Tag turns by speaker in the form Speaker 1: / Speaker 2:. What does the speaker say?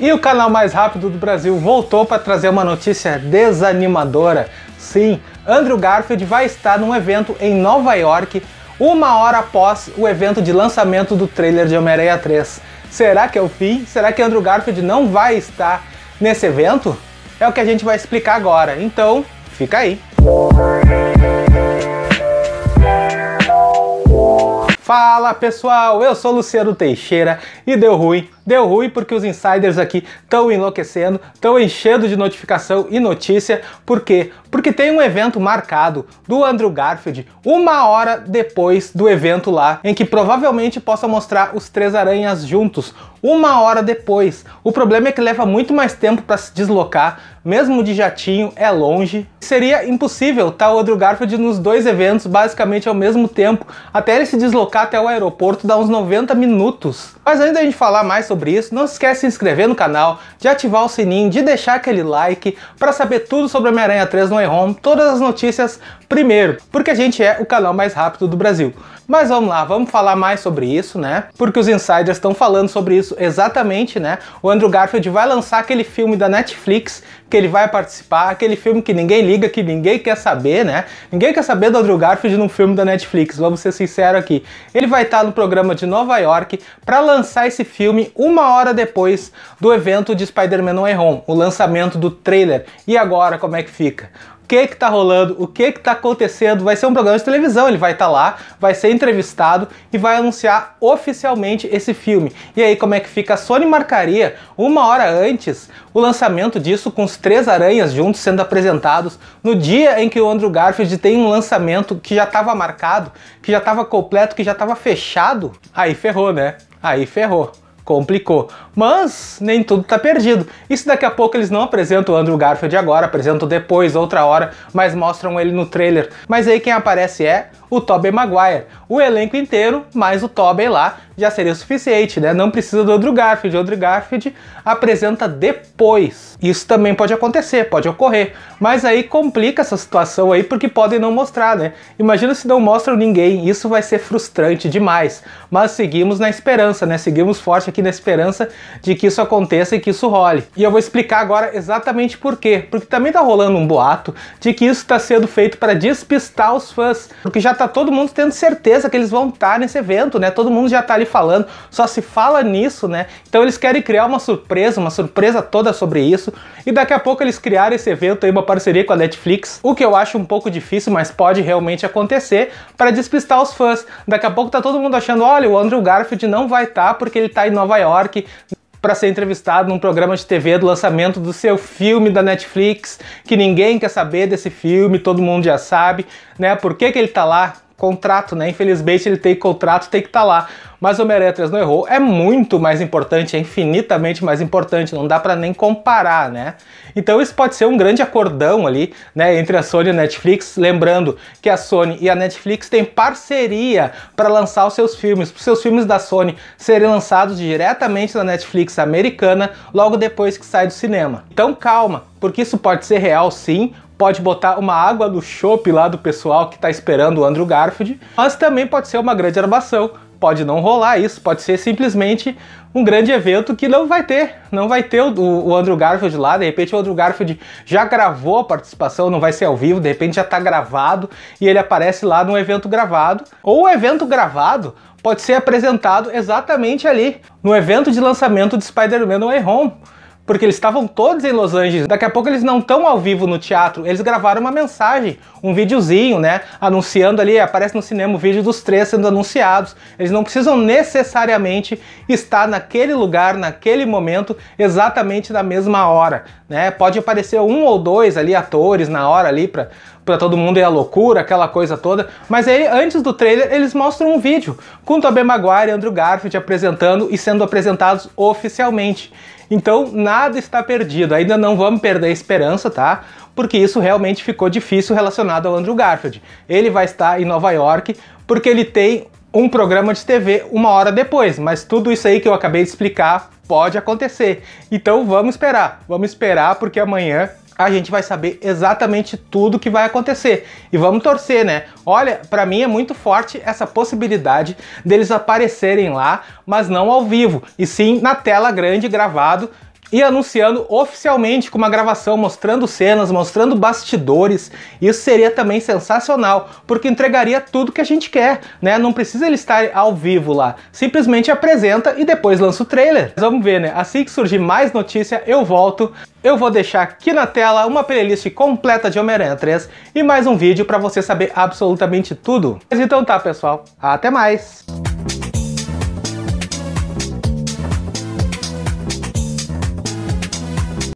Speaker 1: E o canal mais rápido do Brasil voltou para trazer uma notícia desanimadora. Sim, Andrew Garfield vai estar num evento em Nova York uma hora após o evento de lançamento do trailer de Homem-Aranha 3. Será que é o fim? Será que Andrew Garfield não vai estar nesse evento? É o que a gente vai explicar agora, então fica aí. Fala pessoal, eu sou Luciano Teixeira e deu ruim deu ruim porque os insiders aqui estão enlouquecendo, estão enchendo de notificação e notícia. Por quê? Porque tem um evento marcado do Andrew Garfield uma hora depois do evento lá, em que provavelmente possa mostrar os três aranhas juntos, uma hora depois. O problema é que leva muito mais tempo para se deslocar, mesmo de jatinho, é longe. Seria impossível estar tá, o Andrew Garfield nos dois eventos basicamente ao mesmo tempo, até ele se deslocar até o aeroporto dá uns 90 minutos. Mas ainda a gente falar mais sobre sobre isso, não esquece de se inscrever no canal, de ativar o sininho, de deixar aquele like para saber tudo sobre Homem-Aranha 3 no Home, todas as notícias primeiro, porque a gente é o canal mais rápido do Brasil. Mas vamos lá, vamos falar mais sobre isso, né? Porque os insiders estão falando sobre isso exatamente, né? O Andrew Garfield vai lançar aquele filme da Netflix que ele vai participar, aquele filme que ninguém liga, que ninguém quer saber, né? Ninguém quer saber do Andrew Garfield num filme da Netflix, vamos ser sinceros aqui. Ele vai estar no programa de Nova York para lançar esse filme uma hora depois do evento de Spider-Man No Way Home, o lançamento do trailer. E agora, como é que fica? que que tá rolando, o que que tá acontecendo. Vai ser um programa de televisão, ele vai estar tá lá, vai ser entrevistado e vai anunciar oficialmente esse filme. E aí, como é que fica? A Sony marcaria uma hora antes o lançamento disso com os três aranhas juntos sendo apresentados no dia em que o Andrew Garfield tem um lançamento que já estava marcado, que já estava completo, que já estava fechado. Aí ferrou, né? Aí ferrou complicou. Mas nem tudo está perdido. Isso daqui a pouco eles não apresentam o Andrew Garfield agora, apresentam depois, outra hora, mas mostram ele no trailer. Mas aí quem aparece é o Tobey Maguire. O elenco inteiro, mais o Tobey lá, já seria o suficiente, né? Não precisa do Andrew Garfield. O Andrew Garfield apresenta depois. Isso também pode acontecer, pode ocorrer. Mas aí complica essa situação aí, porque podem não mostrar, né? Imagina se não mostram ninguém. Isso vai ser frustrante demais. Mas seguimos na esperança, né? Seguimos forte aqui na esperança de que isso aconteça e que isso role. E eu vou explicar agora exatamente por quê. Porque também tá rolando um boato de que isso está sendo feito para despistar os fãs. Porque já tá todo mundo tendo certeza que eles vão estar tá nesse evento, né? Todo mundo já tá ali falando, só se fala nisso, né? Então eles querem criar uma surpresa, uma surpresa toda sobre isso. E daqui a pouco eles criaram esse evento aí, uma parceria com a Netflix, o que eu acho um pouco difícil, mas pode realmente acontecer, para despistar os fãs. Daqui a pouco tá todo mundo achando, olha, o Andrew Garfield não vai estar tá porque ele tá em Nova York, para ser entrevistado num programa de TV do lançamento do seu filme da Netflix, que ninguém quer saber desse filme, todo mundo já sabe, né? Por que, que ele tá lá? contrato, né? Infelizmente ele tem contrato, tem que estar tá lá. Mas o Meretrias não errou, é muito mais importante, é infinitamente mais importante, não dá para nem comparar, né? Então isso pode ser um grande acordão ali, né, entre a Sony e a Netflix, lembrando que a Sony e a Netflix têm parceria para lançar os seus filmes, os seus filmes da Sony serem lançados diretamente na Netflix americana logo depois que sai do cinema. Então calma, porque isso pode ser real sim, pode botar uma água do chope lá do pessoal que está esperando o Andrew Garfield, mas também pode ser uma grande armação. Pode não rolar isso, pode ser simplesmente um grande evento que não vai ter. Não vai ter o, o, Andrew Garfield lá, de repente o Andrew Garfield já gravou a participação, não vai ser ao vivo, de repente já está gravado e ele aparece lá num evento gravado. Ou o evento gravado pode ser apresentado exatamente ali, no evento de lançamento de Spider-Man No Way Home porque eles estavam todos em Los Angeles. Daqui a pouco eles não estão ao vivo no teatro, eles gravaram uma mensagem, um videozinho, né? Anunciando ali, aparece no cinema o vídeo dos três sendo anunciados. Eles não precisam necessariamente estar naquele lugar, naquele momento, exatamente na mesma hora, né? Pode aparecer um ou dois ali atores na hora ali para para todo mundo é a loucura, aquela coisa toda. Mas aí, antes do trailer, eles mostram um vídeo com Tobey Maguire e Andrew Garfield apresentando e sendo apresentados oficialmente. Então, nada está perdido. Ainda não vamos perder a esperança, tá? Porque isso realmente ficou difícil relacionado ao Andrew Garfield. Ele vai estar em Nova York porque ele tem um programa de TV uma hora depois, mas tudo isso aí que eu acabei de explicar pode acontecer. Então vamos esperar, vamos esperar porque amanhã a gente vai saber exatamente tudo que vai acontecer. E vamos torcer, né? Olha, para mim é muito forte essa possibilidade deles aparecerem lá, mas não ao vivo, e sim na tela grande gravado e anunciando oficialmente com uma gravação mostrando cenas, mostrando bastidores. Isso seria também sensacional, porque entregaria tudo que a gente quer, né? Não precisa ele estar ao vivo lá. Simplesmente apresenta e depois lança o trailer. Mas vamos ver, né? Assim que surgir mais notícia, eu volto. Eu vou deixar aqui na tela uma playlist completa de Homem-Aranha 3 e mais um vídeo para você saber absolutamente tudo. Mas então tá, pessoal. Até mais!